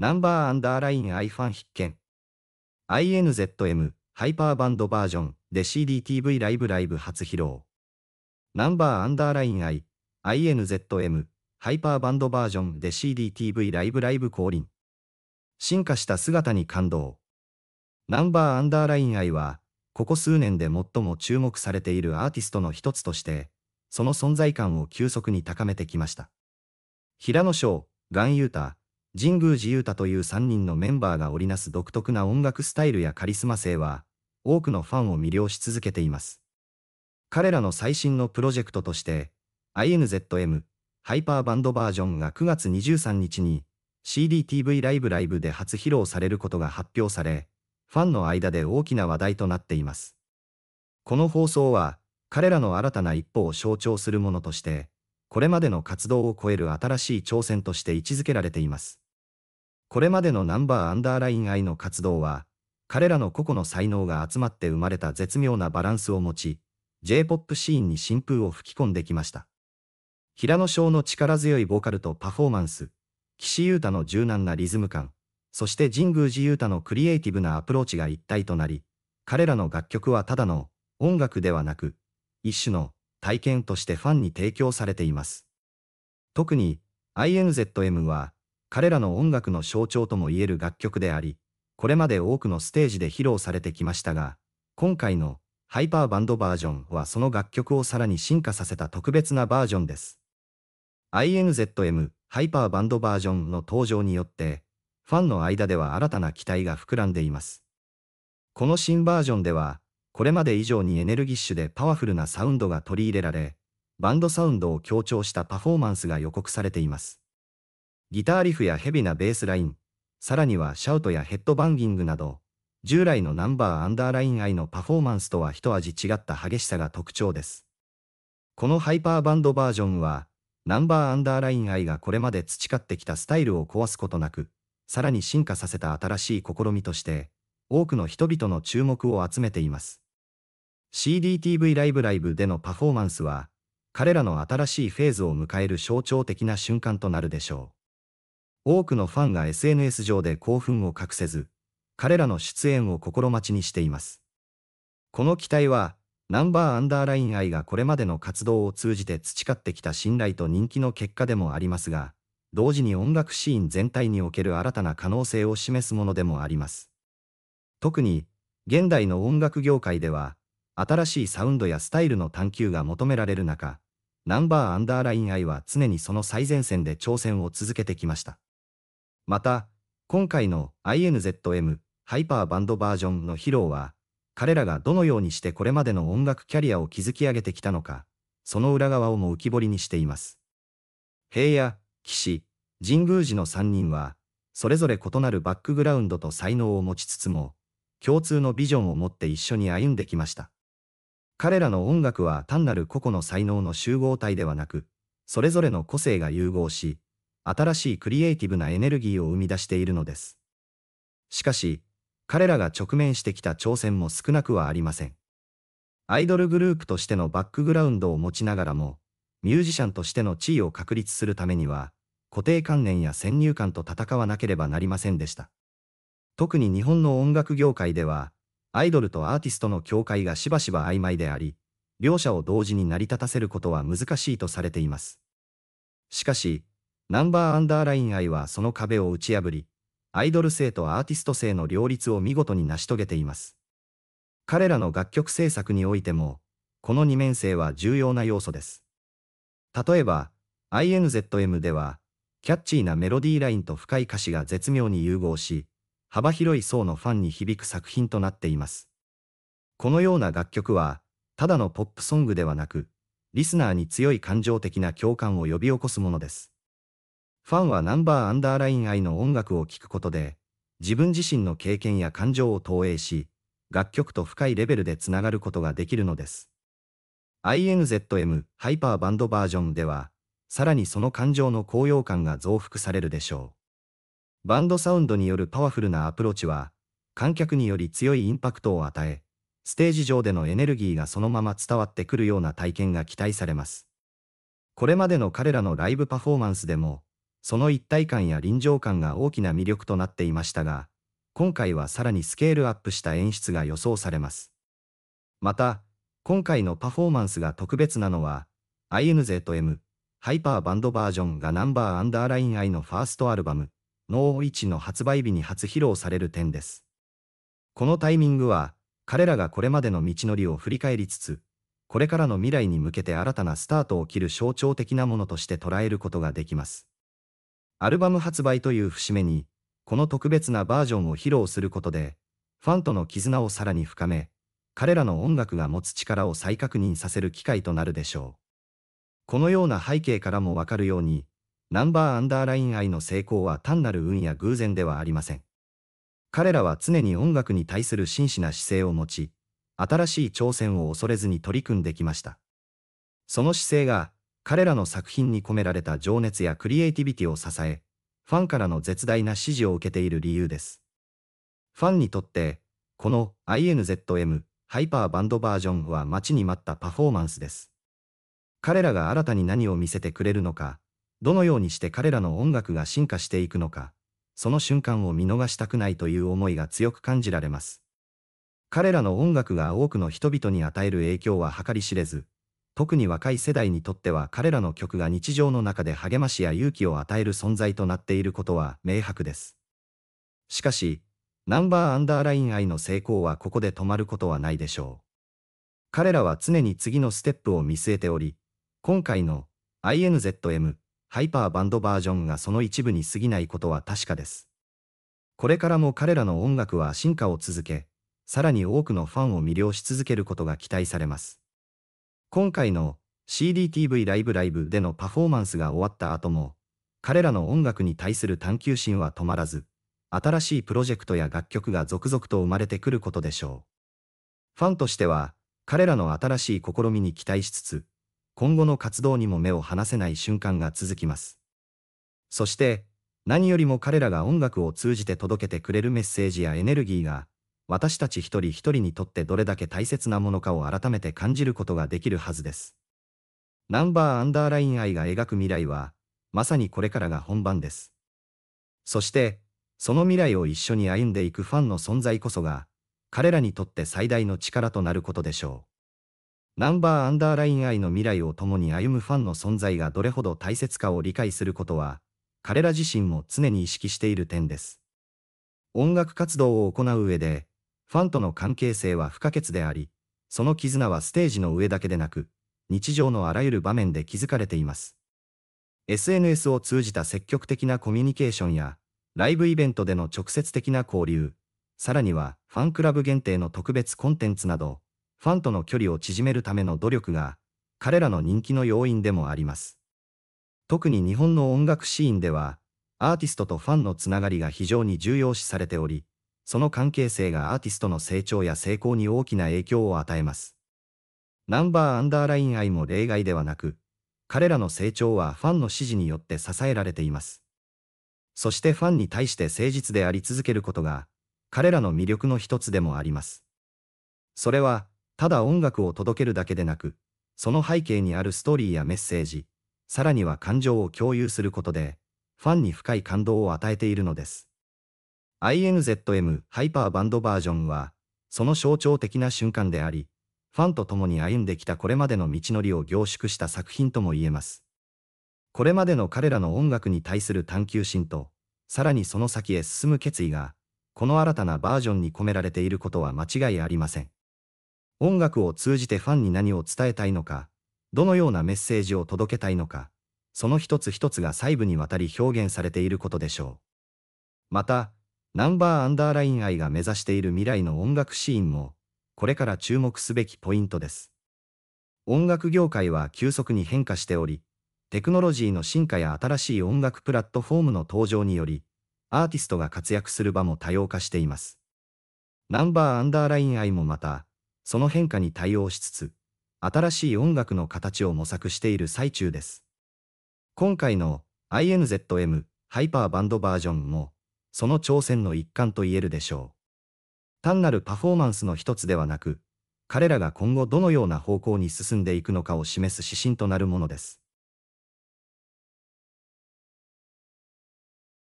ナンバーアンダーライン i ファン必見。INZM ハイパーバンドバージョンで CDTV ライブライブ初披露。ナンバーアンダーライン i INZM ハイパーバンドバージョンで CDTV ライブライブ降臨。進化した姿に感動。ナンバーアンダーライン i は、ここ数年で最も注目されているアーティストの一つとして、その存在感を急速に高めてきました。平野翔、岩優太、神宮寺勇太という3人のメンバーが織りなす独特な音楽スタイルやカリスマ性は、多くのファンを魅了し続けています。彼らの最新のプロジェクトとして、INZM ハイパーバンドバージョンが9月23日に CDTV ライブライブで初披露されることが発表され、ファンの間で大きな話題となっています。この放送は、彼らの新たな一歩を象徴するものとして、これまでの活動を超える新しい挑戦として位置づけられています。これまでのナンバーアンダーライン愛の活動は、彼らの個々の才能が集まって生まれた絶妙なバランスを持ち、J-POP シーンに新風を吹き込んできました。平野翔の力強いボーカルとパフォーマンス、岸優太の柔軟なリズム感、そして神宮寺優太のクリエイティブなアプローチが一体となり、彼らの楽曲はただの音楽ではなく、一種の体験としてファンに提供されています。特に INZM は彼らの音楽の象徴ともいえる楽曲であり、これまで多くのステージで披露されてきましたが、今回のハイパーバンドバージョンはその楽曲をさらに進化させた特別なバージョンです。INZM ハイパーバンドバージョンの登場によって、ファンの間では新たな期待が膨らんでいます。この新バージョンでは、これまで以上にエネルギッシュでパワフルなサウンドが取り入れられ、バンドサウンドを強調したパフォーマンスが予告されています。ギターリフやヘビなベースライン、さらにはシャウトやヘッドバンギングなど、従来のナンバーアンダーライン愛のパフォーマンスとは一味違った激しさが特徴です。このハイパーバンドバージョンは、ナンバーアンダーライン愛がこれまで培ってきたスタイルを壊すことなく、さらに進化させた新しい試みとして、多くの人々の注目を集めています。CDTV ライブライブでのパフォーマンスは、彼らの新しいフェーズを迎える象徴的な瞬間となるでしょう。多くのファンが SNS 上で興奮を隠せず、彼らの出演を心待ちにしています。この期待は、ナンバーアンダーライン愛がこれまでの活動を通じて培ってきた信頼と人気の結果でもありますが、同時に音楽シーン全体における新たな可能性を示すものでもあります。特に、現代の音楽業界では、新しいサウンドやスタイルの探求が求められる中、ナンバーアンダーライン愛は常にその最前線で挑戦を続けてきました。また、今回の INZM ハイパーバンドバージョンの披露は、彼らがどのようにしてこれまでの音楽キャリアを築き上げてきたのか、その裏側をも浮き彫りにしています。平野、騎士、神宮寺の3人は、それぞれ異なるバックグラウンドと才能を持ちつつも、共通のビジョンを持って一緒に歩んできました。彼らの音楽は単なる個々の才能の集合体ではなく、それぞれの個性が融合し、新しいクリエイティブなエネルギーを生み出しているのです。しかし、彼らが直面してきた挑戦も少なくはありません。アイドルグループとしてのバックグラウンドを持ちながらも、ミュージシャンとしての地位を確立するためには、固定観念や先入観と戦わなければなりませんでした。特に日本の音楽業界では、アイドルとアーティストの境界がしばしば曖昧であり、両者を同時に成り立たせることは難しいとされています。しかし、ナンバーアンダーライン愛はその壁を打ち破り、アイドル性とアーティスト性の両立を見事に成し遂げています。彼らの楽曲制作においても、この二面性は重要な要素です。例えば、INZM では、キャッチーなメロディーラインと深い歌詞が絶妙に融合し、幅広い層のファンに響く作品となっています。このような楽曲は、ただのポップソングではなく、リスナーに強い感情的な共感を呼び起こすものです。ファンはナンバーアンダーライン愛の音楽を聴くことで、自分自身の経験や感情を投影し、楽曲と深いレベルでつながることができるのです。INZM ハイパーバンドバージョンでは、さらにその感情の高揚感が増幅されるでしょう。バンドサウンドによるパワフルなアプローチは、観客により強いインパクトを与え、ステージ上でのエネルギーがそのまま伝わってくるような体験が期待されます。これまでの彼らのライブパフォーマンスでも、その一体感や臨場感が大きな魅力となっていましたが、今回はさらにスケールアップした演出が予想されます。また、今回のパフォーマンスが特別なのは、INZM、ハイパーバンドバージョンがナンバーアンダーライン I のファーストアルバム、ノーイチの発売日に初披露される点です。このタイミングは、彼らがこれまでの道のりを振り返りつつ、これからの未来に向けて新たなスタートを切る象徴的なものとして捉えることができます。アルバム発売という節目に、この特別なバージョンを披露することで、ファンとの絆をさらに深め、彼らの音楽が持つ力を再確認させる機会となるでしょう。このような背景からもわかるように、ナンバーアンダーライン愛の成功は単なる運や偶然ではありません。彼らは常に音楽に対する真摯な姿勢を持ち、新しい挑戦を恐れずに取り組んできました。その姿勢が、彼らの作品に込められた情熱やクリエイティビティを支え、ファンからの絶大な支持を受けている理由です。ファンにとって、この INZM ハイパーバンドバージョンは待ちに待ったパフォーマンスです。彼らが新たに何を見せてくれるのか、どのようにして彼らの音楽が進化していくのか、その瞬間を見逃したくないという思いが強く感じられます。彼らの音楽が多くの人々に与える影響は計り知れず、特に若い世代にとっては彼らの曲が日常の中で励ましや勇気を与える存在となっていることは明白です。しかし、ナンバーアンダーライン愛の成功はここで止まることはないでしょう。彼らは常に次のステップを見据えており、今回の INZM ハイパーバンドバージョンがその一部に過ぎないことは確かです。これからも彼らの音楽は進化を続け、さらに多くのファンを魅了し続けることが期待されます。今回の CDTV ライブライブでのパフォーマンスが終わった後も、彼らの音楽に対する探求心は止まらず、新しいプロジェクトや楽曲が続々と生まれてくることでしょう。ファンとしては、彼らの新しい試みに期待しつつ、今後の活動にも目を離せない瞬間が続きます。そして、何よりも彼らが音楽を通じて届けてくれるメッセージやエネルギーが、私たち一人一人にとってどれだけ大切なものかを改めて感じることができるはずです。ナンバーアンダーライン愛が描く未来は、まさにこれからが本番です。そして、その未来を一緒に歩んでいくファンの存在こそが、彼らにとって最大の力となることでしょう。ナンバーアンダーライン愛の未来を共に歩むファンの存在がどれほど大切かを理解することは、彼ら自身も常に意識している点です。音楽活動を行う上で、ファンとの関係性は不可欠であり、その絆はステージの上だけでなく、日常のあらゆる場面で築かれています。SNS を通じた積極的なコミュニケーションや、ライブイベントでの直接的な交流、さらにはファンクラブ限定の特別コンテンツなど、ファンとの距離を縮めるための努力が、彼らの人気の要因でもあります。特に日本の音楽シーンでは、アーティストとファンのつながりが非常に重要視されており、その関係性がアーティストの成長や成功に大きな影響を与えます。ナンバーアンダーライン愛も例外ではなく、彼らの成長はファンの支持によって支えられています。そしてファンに対して誠実であり続けることが、彼らの魅力の一つでもあります。それは、ただ音楽を届けるだけでなく、その背景にあるストーリーやメッセージ、さらには感情を共有することで、ファンに深い感動を与えているのです。INZM ハイパーバンドバージョンは、その象徴的な瞬間であり、ファンと共に歩んできたこれまでの道のりを凝縮した作品とも言えます。これまでの彼らの音楽に対する探求心と、さらにその先へ進む決意が、この新たなバージョンに込められていることは間違いありません。音楽を通じてファンに何を伝えたいのか、どのようなメッセージを届けたいのか、その一つ一つが細部にわたり表現されていることでしょう。また、ナンバーアンダーライン愛が目指している未来の音楽シーンも、これから注目すべきポイントです。音楽業界は急速に変化しており、テクノロジーの進化や新しい音楽プラットフォームの登場により、アーティストが活躍する場も多様化しています。ナンバーアンダーライン愛もまた、その変化に対応しつつ、新しい音楽の形を模索している最中です。今回の INZM ハイパーバンドバージョンも、その挑戦の一環と言えるでしょう。単なるパフォーマンスの一つではなく、彼らが今後どのような方向に進んでいくのかを示す指針となるものです。